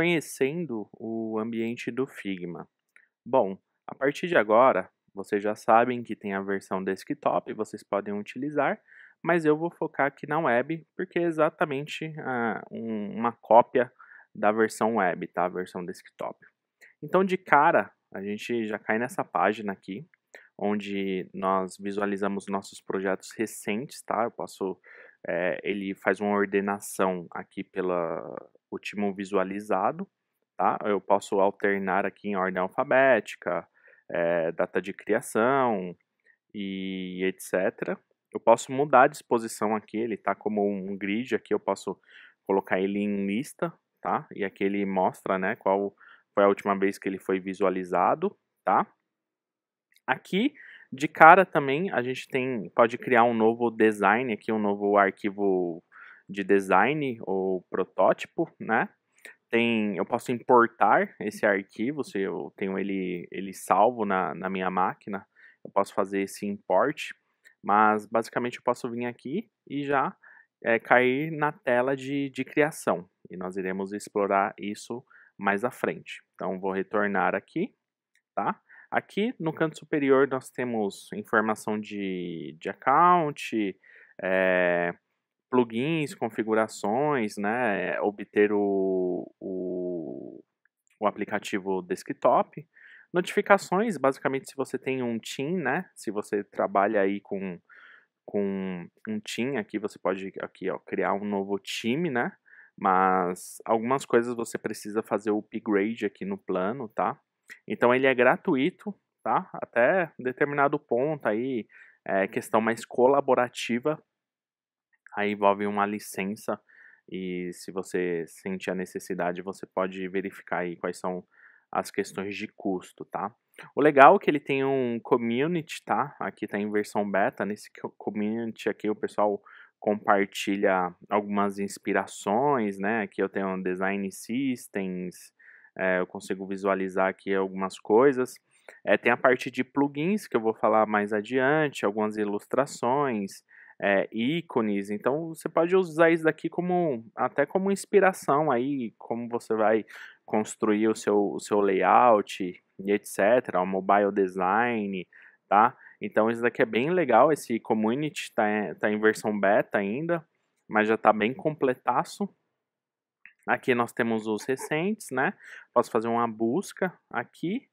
conhecendo o ambiente do Figma. Bom, a partir de agora, vocês já sabem que tem a versão desktop, vocês podem utilizar, mas eu vou focar aqui na web, porque é exatamente ah, um, uma cópia da versão web, tá? A versão desktop. Então, de cara, a gente já cai nessa página aqui, onde nós visualizamos nossos projetos recentes, tá? Eu posso... É, ele faz uma ordenação aqui pela, o visualizado, tá? Eu posso alternar aqui em ordem alfabética, é, data de criação e etc. Eu posso mudar a disposição aqui, ele está como um grid aqui, eu posso colocar ele em lista, tá? E aqui ele mostra, né, qual foi a última vez que ele foi visualizado, tá? Aqui, de cara também, a gente tem, pode criar um novo design aqui, um novo arquivo de design ou protótipo, né? Tem, eu posso importar esse arquivo, se eu tenho ele, ele salvo na, na minha máquina, eu posso fazer esse import, mas basicamente eu posso vir aqui e já é, cair na tela de, de criação, e nós iremos explorar isso mais à frente. Então, vou retornar aqui, tá? Aqui no canto superior nós temos informação de, de account, é, plugins, configurações, né, é, obter o, o, o, aplicativo desktop. Notificações, basicamente se você tem um team, né, se você trabalha aí com, com um team, aqui você pode aqui, ó, criar um novo time, né, mas algumas coisas você precisa fazer o upgrade aqui no plano, tá? Então ele é gratuito, tá? Até determinado ponto aí, é questão mais colaborativa Aí envolve uma licença e se você sentir a necessidade, você pode verificar aí quais são as questões de custo, tá? O legal é que ele tem um community, tá? Aqui tá em versão beta. Nesse community aqui o pessoal compartilha algumas inspirações, né? Aqui eu tenho um design systems, é, eu consigo visualizar aqui algumas coisas. É, tem a parte de plugins que eu vou falar mais adiante, algumas ilustrações, é, ícones. Então você pode usar isso daqui como até como inspiração aí, como você vai construir o seu, o seu layout e etc, o mobile design, tá? Então isso daqui é bem legal, esse community está tá em versão beta ainda, mas já está bem completaço. Aqui nós temos os recentes, né? Posso fazer uma busca aqui.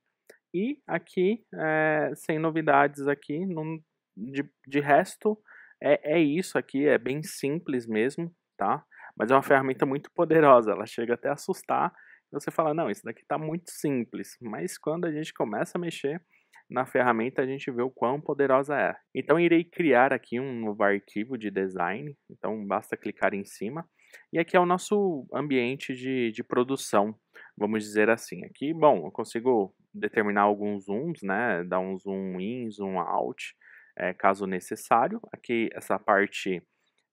E aqui, é, sem novidades aqui, num, de, de resto, é, é isso aqui, é bem simples mesmo, tá? Mas é uma uhum. ferramenta muito poderosa, ela chega até a assustar. Você fala, não, isso daqui está muito simples. Mas quando a gente começa a mexer na ferramenta, a gente vê o quão poderosa é. Então, irei criar aqui um novo arquivo de design. Então, basta clicar em cima. E aqui é o nosso ambiente de, de produção, vamos dizer assim. Aqui, bom, eu consigo determinar alguns zooms, né? Dar um zoom in, zoom out é, caso necessário. Aqui, essa parte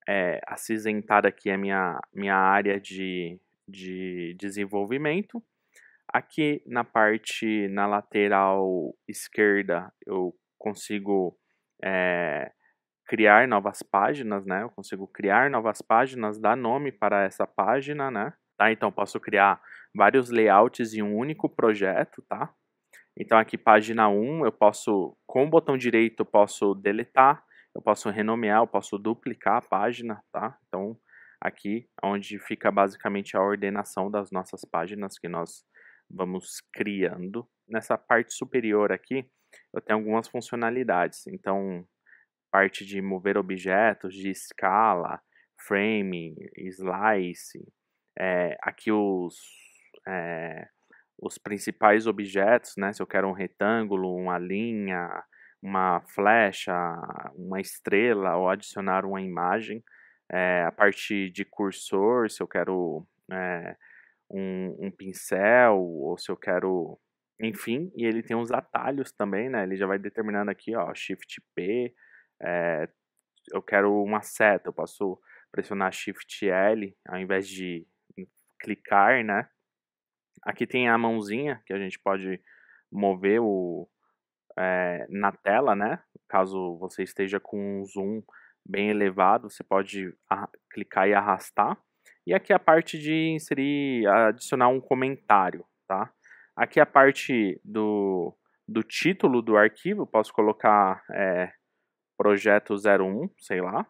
é, acinzentada aqui é minha, minha área de, de desenvolvimento. Aqui na parte, na lateral esquerda, eu consigo é, criar novas páginas, né? Eu consigo criar novas páginas, dar nome para essa página, né? Tá? Então, posso criar vários layouts em um único projeto, tá? Então aqui página 1, eu posso, com o botão direito, eu posso deletar, eu posso renomear, eu posso duplicar a página, tá? Então aqui onde fica basicamente a ordenação das nossas páginas que nós vamos criando. Nessa parte superior aqui, eu tenho algumas funcionalidades. Então, parte de mover objetos, de escala, frame, slice. É, aqui os... É, os principais objetos, né? Se eu quero um retângulo, uma linha, uma flecha, uma estrela ou adicionar uma imagem. É, a parte de cursor, se eu quero é, um, um, pincel ou se eu quero. Enfim, e ele tem uns atalhos também, né? Ele já vai determinando aqui, ó, Shift P. É, eu quero uma seta, eu posso pressionar Shift L ao invés de clicar, né? Aqui tem a mãozinha que a gente pode mover o, é, na tela, né? Caso você esteja com um zoom bem elevado, você pode clicar e arrastar. E aqui é a parte de inserir, adicionar um comentário, tá? Aqui é a parte do, do título do arquivo, posso colocar é, projeto 01, sei lá.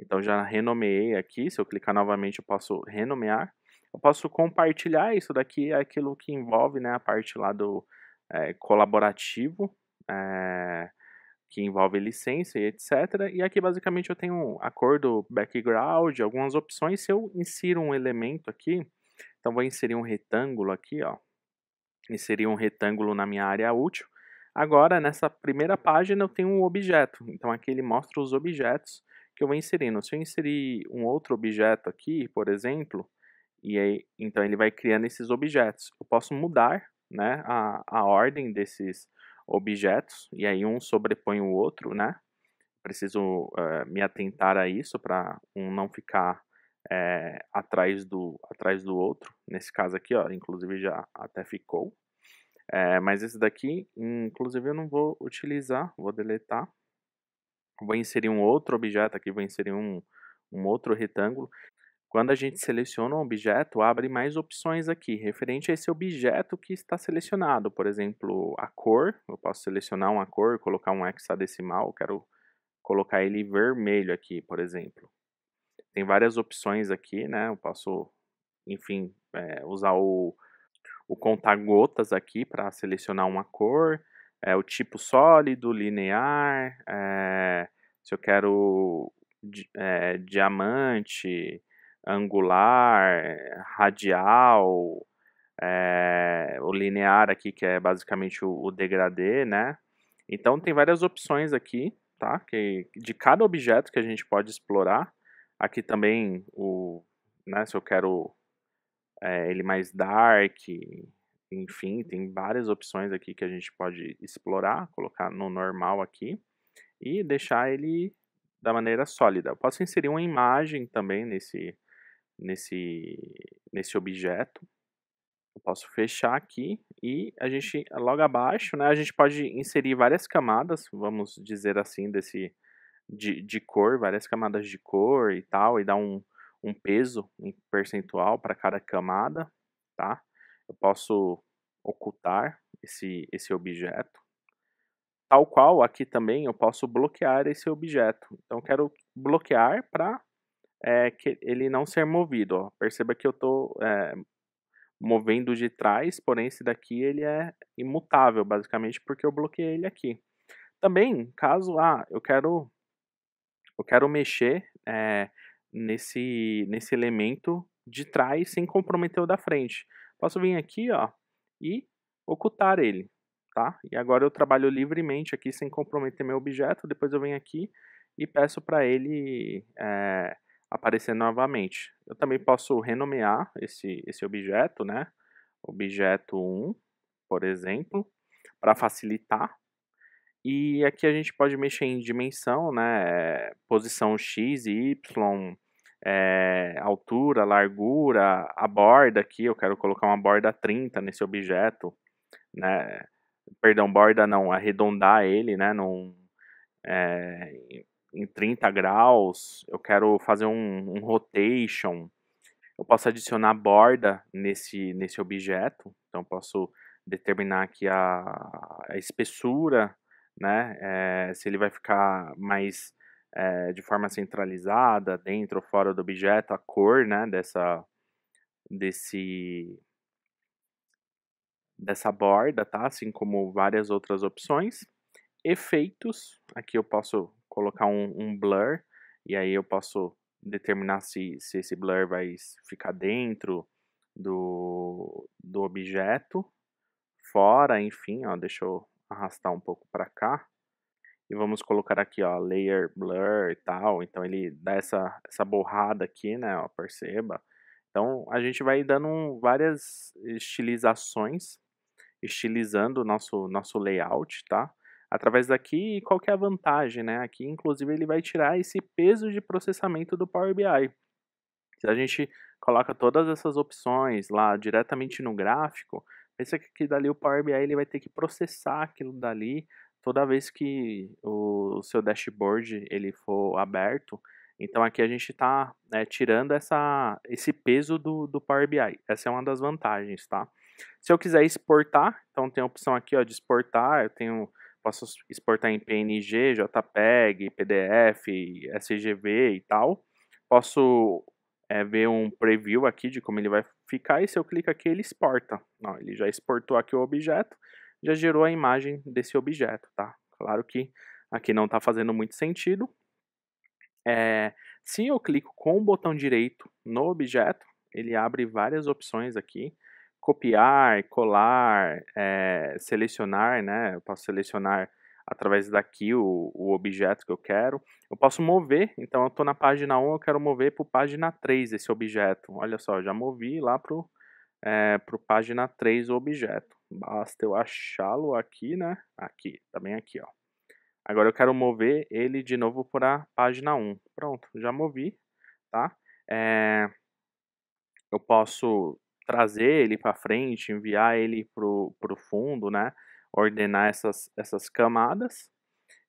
Então já renomeei aqui, se eu clicar novamente eu posso renomear eu posso compartilhar isso daqui, é aquilo que envolve né, a parte lá do é, colaborativo, é, que envolve licença e etc. E aqui basicamente eu tenho um acordo background, algumas opções. Se eu insiro um elemento aqui, então vou inserir um retângulo aqui, ó. Inserir um retângulo na minha área útil. Agora, nessa primeira página, eu tenho um objeto. Então aqui ele mostra os objetos que eu vou inserindo. Se eu inserir um outro objeto aqui, por exemplo, e aí, então ele vai criando esses objetos. Eu posso mudar né, a, a ordem desses objetos, e aí um sobrepõe o outro, né? Preciso uh, me atentar a isso para um não ficar é, atrás, do, atrás do outro. Nesse caso aqui, ó, inclusive já até ficou. É, mas esse daqui, inclusive, eu não vou utilizar, vou deletar. Vou inserir um outro objeto aqui, vou inserir um, um outro retângulo. Quando a gente seleciona um objeto, abre mais opções aqui, referente a esse objeto que está selecionado. Por exemplo, a cor, eu posso selecionar uma cor, colocar um hexadecimal, quero colocar ele vermelho aqui, por exemplo. Tem várias opções aqui, né? Eu posso, enfim, é, usar o, o conta-gotas aqui para selecionar uma cor, é, o tipo sólido, linear, é, se eu quero é, diamante, angular, radial, é, o linear aqui, que é basicamente o, o degradê, né? Então tem várias opções aqui, tá? Que, de cada objeto que a gente pode explorar. Aqui também, o, né, se eu quero é, ele mais dark, enfim, tem várias opções aqui que a gente pode explorar, colocar no normal aqui e deixar ele da maneira sólida. Eu posso inserir uma imagem também nesse, nesse, nesse objeto. Eu posso fechar aqui e a gente, logo abaixo, né, a gente pode inserir várias camadas, vamos dizer assim, desse de, de cor, várias camadas de cor e tal, e dar um, um peso, em percentual para cada camada, tá? Eu posso ocultar esse, esse objeto. Tal qual aqui também eu posso bloquear esse objeto. Então eu quero bloquear para é, que ele não ser movido. Ó. Perceba que eu estou é, movendo de trás, porém esse daqui ele é imutável, basicamente, porque eu bloqueei ele aqui. Também, caso ah, eu quero eu quero mexer é, nesse, nesse elemento de trás sem comprometer o da frente. Posso vir aqui ó, e ocultar ele. Tá? E agora eu trabalho livremente aqui sem comprometer meu objeto. Depois eu venho aqui e peço para ele é, aparecer novamente. Eu também posso renomear esse, esse objeto, né? Objeto 1, por exemplo, para facilitar. E aqui a gente pode mexer em dimensão, né? Posição X e Y, é, altura, largura, a borda aqui, eu quero colocar uma borda 30 nesse objeto, né? Perdão, borda não, arredondar ele, né? Num, é, em 30 graus, eu quero fazer um, um rotation, eu posso adicionar borda nesse, nesse objeto, então posso determinar aqui a, a espessura, né, é, se ele vai ficar mais é, de forma centralizada, dentro ou fora do objeto, a cor, né, dessa, desse, dessa borda, tá, assim como várias outras opções. Efeitos, aqui eu posso colocar um, um blur e aí eu posso determinar se, se esse blur vai ficar dentro do, do objeto, fora, enfim, ó, deixa eu arrastar um pouco para cá. E vamos colocar aqui, ó, layer blur e tal, então ele dá essa, essa borrada aqui, né, ó, perceba. Então a gente vai dando várias estilizações, estilizando o nosso, nosso layout, tá? através daqui e qual que é a vantagem, né? Aqui, inclusive, ele vai tirar esse peso de processamento do Power BI. Se a gente coloca todas essas opções lá diretamente no gráfico, pensa que dali o Power BI ele vai ter que processar aquilo dali toda vez que o, o seu dashboard ele for aberto. Então aqui a gente está né, tirando essa, esse peso do, do Power BI. Essa é uma das vantagens, tá? Se eu quiser exportar, então tem a opção aqui ó, de exportar, eu tenho posso exportar em PNG, JPEG, PDF, SGV e tal. Posso é, ver um preview aqui de como ele vai ficar e se eu clico aqui ele exporta. Não, ele já exportou aqui o objeto, já gerou a imagem desse objeto, tá? Claro que aqui não está fazendo muito sentido. É, se eu clico com o botão direito no objeto, ele abre várias opções aqui copiar, colar, é, selecionar, né? Eu posso selecionar através daqui o, o, objeto que eu quero. Eu posso mover, então eu estou na página 1, eu quero mover para a página 3 esse objeto. Olha só, já movi lá para é, eh, pro página 3 o objeto. Basta eu achá-lo aqui, né? Aqui, também tá aqui, ó. Agora eu quero mover ele de novo para a página 1. Pronto, já movi, tá? É, eu posso trazer ele para frente, enviar ele para o fundo, né? Ordenar essas, essas camadas.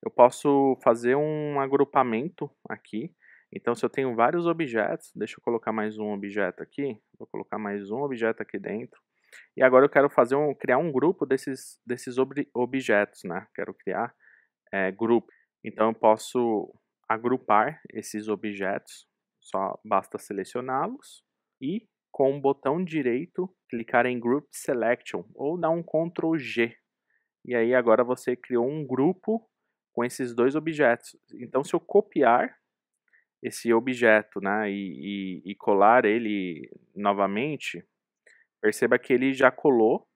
Eu posso fazer um agrupamento aqui. Então, se eu tenho vários objetos, deixa eu colocar mais um objeto aqui. Vou colocar mais um objeto aqui dentro. E agora eu quero fazer um, criar um grupo desses, desses ob objetos, né? Quero criar é, grupo. Então, eu posso agrupar esses objetos. Só basta selecioná-los e com o botão direito, clicar em Group Selection ou dar um Ctrl G. E aí agora você criou um grupo com esses dois objetos. Então se eu copiar esse objeto né, e, e, e colar ele novamente, perceba que ele já colou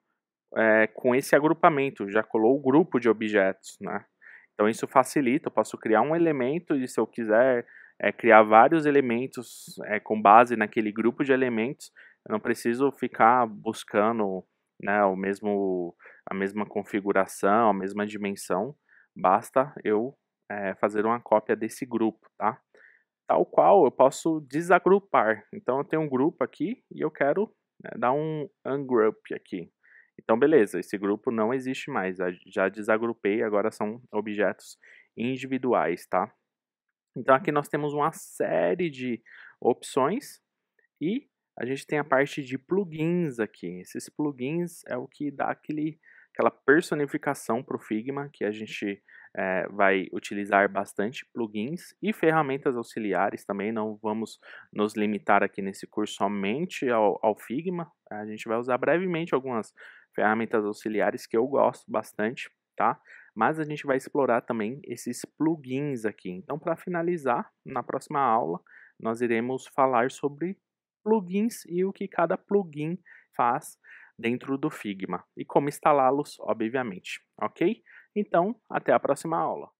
é, com esse agrupamento, já colou o grupo de objetos. Né? Então isso facilita, eu posso criar um elemento e se eu quiser é, criar vários elementos é, com base naquele grupo de elementos. Eu não preciso ficar buscando né, o mesmo, a mesma configuração, a mesma dimensão. Basta eu é, fazer uma cópia desse grupo, tá? Tal qual eu posso desagrupar. Então eu tenho um grupo aqui e eu quero né, dar um ungroup aqui. Então beleza, esse grupo não existe mais. Já desagrupei, agora são objetos individuais, tá? Então aqui nós temos uma série de opções e a gente tem a parte de plugins aqui. Esses plugins é o que dá aquele, aquela personificação para o Figma, que a gente é, vai utilizar bastante plugins e ferramentas auxiliares também. Não vamos nos limitar aqui nesse curso somente ao, ao Figma. A gente vai usar brevemente algumas ferramentas auxiliares que eu gosto bastante, tá? mas a gente vai explorar também esses plugins aqui. Então, para finalizar, na próxima aula, nós iremos falar sobre plugins e o que cada plugin faz dentro do Figma e como instalá-los, obviamente, ok? Então, até a próxima aula.